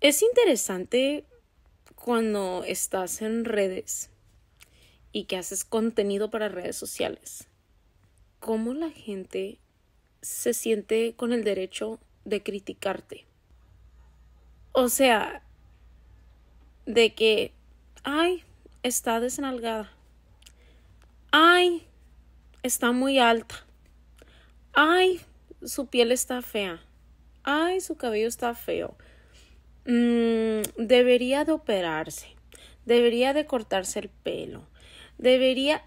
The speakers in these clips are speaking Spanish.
Es interesante cuando estás en redes y que haces contenido para redes sociales, cómo la gente se siente con el derecho de criticarte. O sea, de que, ay, está desnalgada. Ay, está muy alta. Ay, su piel está fea. Ay, su cabello está feo. Mm, debería de operarse, debería de cortarse el pelo, debería,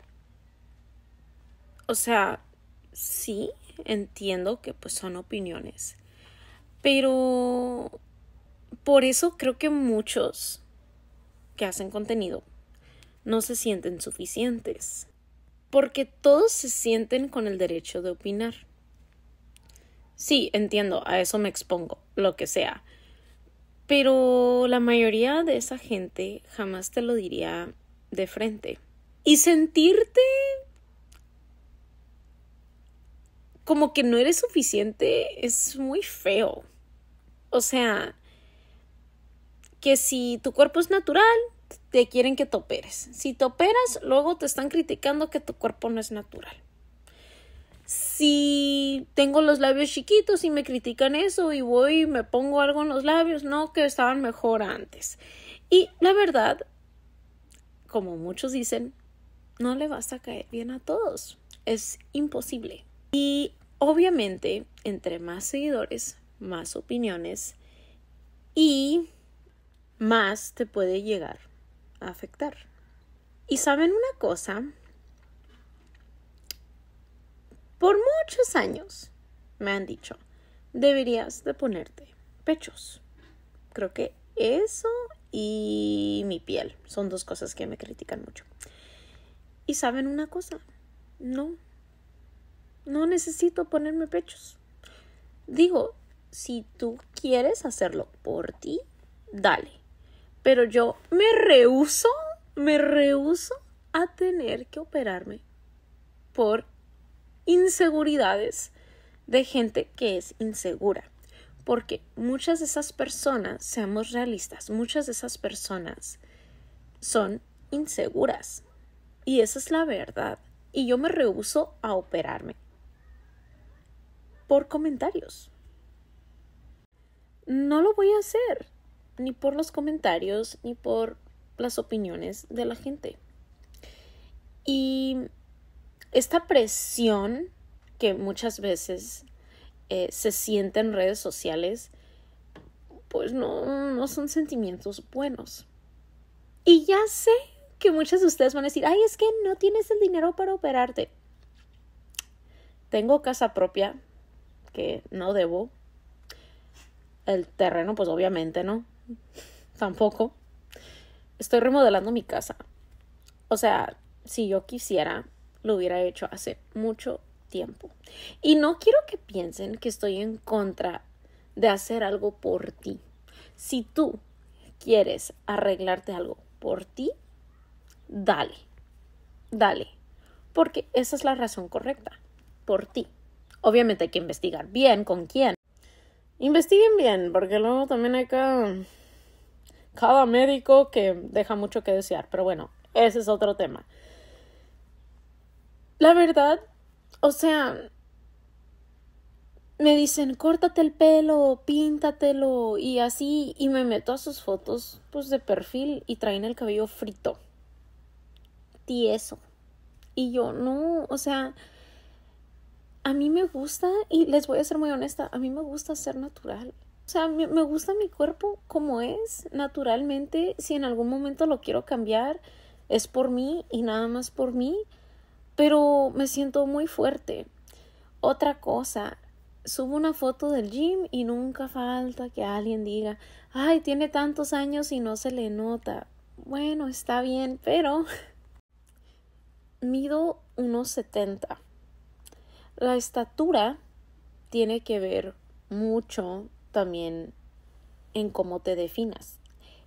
o sea, sí, entiendo que pues son opiniones, pero por eso creo que muchos que hacen contenido no se sienten suficientes, porque todos se sienten con el derecho de opinar. Sí, entiendo, a eso me expongo, lo que sea. Pero la mayoría de esa gente jamás te lo diría de frente. Y sentirte como que no eres suficiente es muy feo. O sea, que si tu cuerpo es natural, te quieren que te operes. Si te operas, luego te están criticando que tu cuerpo no es natural si tengo los labios chiquitos y me critican eso y voy y me pongo algo en los labios, no, que estaban mejor antes. Y la verdad, como muchos dicen, no le vas a caer bien a todos. Es imposible. Y obviamente, entre más seguidores, más opiniones y más te puede llegar a afectar. Y saben una cosa, por muchos años me han dicho, deberías de ponerte pechos. Creo que eso y mi piel son dos cosas que me critican mucho. Y saben una cosa, no, no necesito ponerme pechos. Digo, si tú quieres hacerlo por ti, dale. Pero yo me rehuso, me rehuso a tener que operarme por inseguridades de gente que es insegura. Porque muchas de esas personas, seamos realistas, muchas de esas personas son inseguras. Y esa es la verdad. Y yo me rehuso a operarme. Por comentarios. No lo voy a hacer. Ni por los comentarios, ni por las opiniones de la gente. Y esta presión que muchas veces eh, se siente en redes sociales, pues no, no son sentimientos buenos. Y ya sé que muchas de ustedes van a decir, ay, es que no tienes el dinero para operarte. Tengo casa propia, que no debo. El terreno, pues obviamente, ¿no? Tampoco. Estoy remodelando mi casa. O sea, si yo quisiera, lo hubiera hecho hace mucho tiempo. Y no quiero que piensen que estoy en contra de hacer algo por ti. Si tú quieres arreglarte algo por ti, dale, dale, porque esa es la razón correcta, por ti. Obviamente hay que investigar bien con quién. Investiguen bien, porque luego también hay Cada médico que deja mucho que desear, pero bueno, ese es otro tema. La verdad, o sea, me dicen, córtate el pelo, píntatelo y así, y me meto a sus fotos pues de perfil y traen el cabello frito. Tieso. Y yo, no, o sea, a mí me gusta, y les voy a ser muy honesta, a mí me gusta ser natural. O sea, me gusta mi cuerpo como es, naturalmente. Si en algún momento lo quiero cambiar, es por mí y nada más por mí pero me siento muy fuerte. Otra cosa, subo una foto del gym y nunca falta que alguien diga, ay, tiene tantos años y no se le nota. Bueno, está bien, pero mido unos 70. La estatura tiene que ver mucho también en cómo te definas.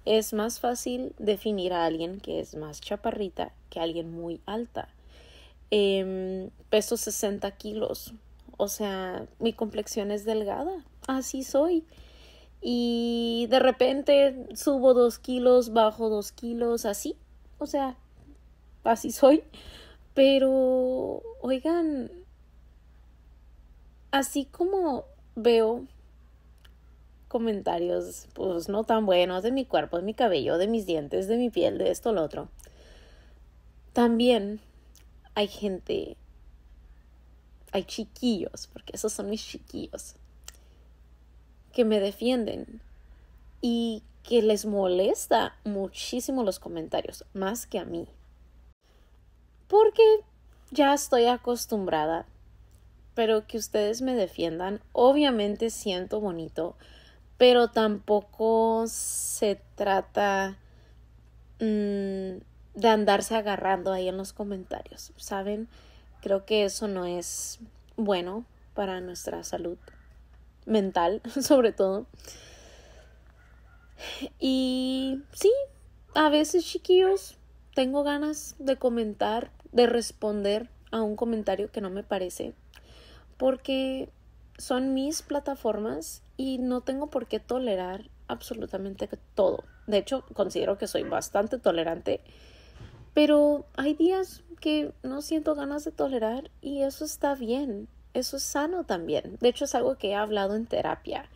Es más fácil definir a alguien que es más chaparrita que alguien muy alta. Em, peso 60 kilos. O sea, mi complexión es delgada. Así soy. Y de repente subo dos kilos, bajo dos kilos, así. O sea, así soy. Pero, oigan, así como veo comentarios, pues no tan buenos de mi cuerpo, de mi cabello, de mis dientes, de mi piel, de esto, lo otro, también hay gente, hay chiquillos, porque esos son mis chiquillos, que me defienden y que les molesta muchísimo los comentarios, más que a mí. Porque ya estoy acostumbrada, pero que ustedes me defiendan, obviamente siento bonito, pero tampoco se trata... Mm, de andarse agarrando ahí en los comentarios, ¿saben? Creo que eso no es bueno para nuestra salud mental, sobre todo. Y sí, a veces, chiquillos, tengo ganas de comentar, de responder a un comentario que no me parece, porque son mis plataformas y no tengo por qué tolerar absolutamente todo. De hecho, considero que soy bastante tolerante pero hay días que no siento ganas de tolerar y eso está bien, eso es sano también. De hecho, es algo que he hablado en terapia.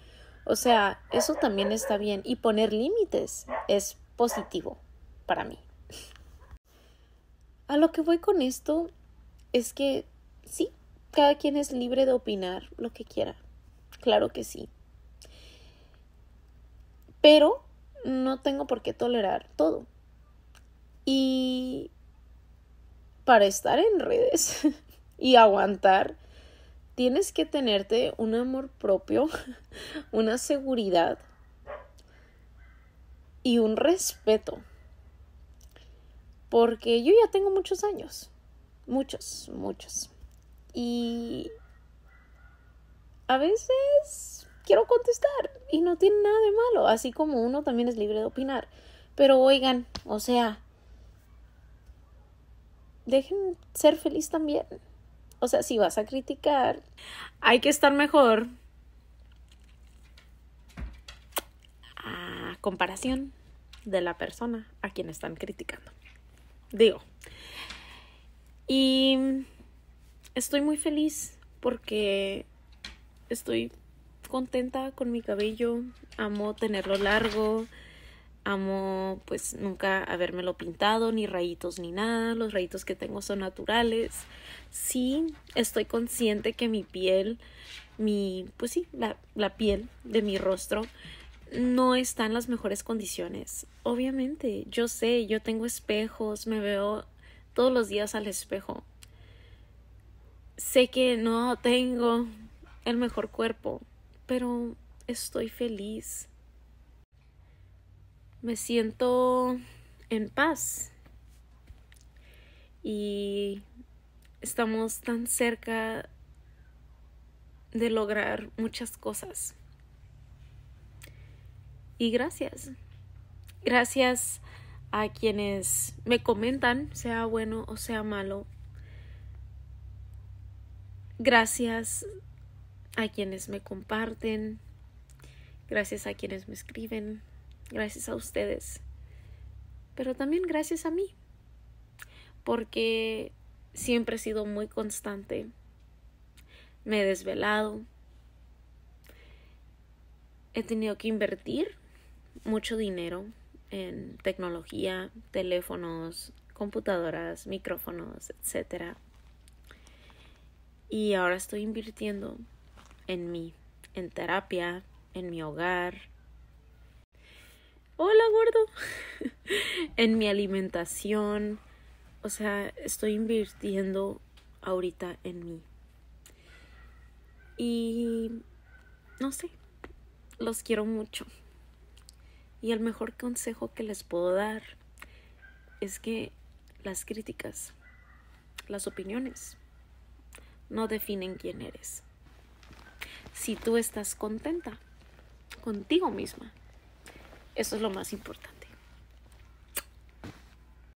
O sea, eso también está bien y poner límites es positivo para mí. A lo que voy con esto es que sí, cada quien es libre de opinar lo que quiera. Claro que sí. Pero no tengo por qué tolerar todo. Y para estar en redes y aguantar, tienes que tenerte un amor propio, una seguridad y un respeto. Porque yo ya tengo muchos años, muchos, muchos. Y a veces quiero contestar y no tiene nada de malo, así como uno también es libre de opinar. Pero oigan, o sea, dejen ser feliz también. O sea, si vas a criticar, hay que estar mejor. A comparación de la persona a quien están criticando. Digo. Y estoy muy feliz porque estoy contenta con mi cabello. Amo tenerlo largo. Amo pues nunca habérmelo pintado, ni rayitos ni nada. Los rayitos que tengo son naturales. Sí, estoy consciente que mi piel, mi, pues sí, la, la piel de mi rostro no está en las mejores condiciones. Obviamente, yo sé, yo tengo espejos, me veo todos los días al espejo. Sé que no tengo el mejor cuerpo, pero estoy feliz me siento en paz. Y estamos tan cerca de lograr muchas cosas. Y gracias. Gracias a quienes me comentan, sea bueno o sea malo. Gracias a quienes me comparten. Gracias a quienes me escriben gracias a ustedes, pero también gracias a mí, porque siempre he sido muy constante, me he desvelado, he tenido que invertir mucho dinero en tecnología, teléfonos, computadoras, micrófonos, etc. Y ahora estoy invirtiendo en mí, en terapia, en mi hogar, hola gordo, en mi alimentación. O sea, estoy invirtiendo ahorita en mí. Y no sé, los quiero mucho. Y el mejor consejo que les puedo dar es que las críticas, las opiniones, no definen quién eres. Si tú estás contenta contigo misma, eso es lo más importante.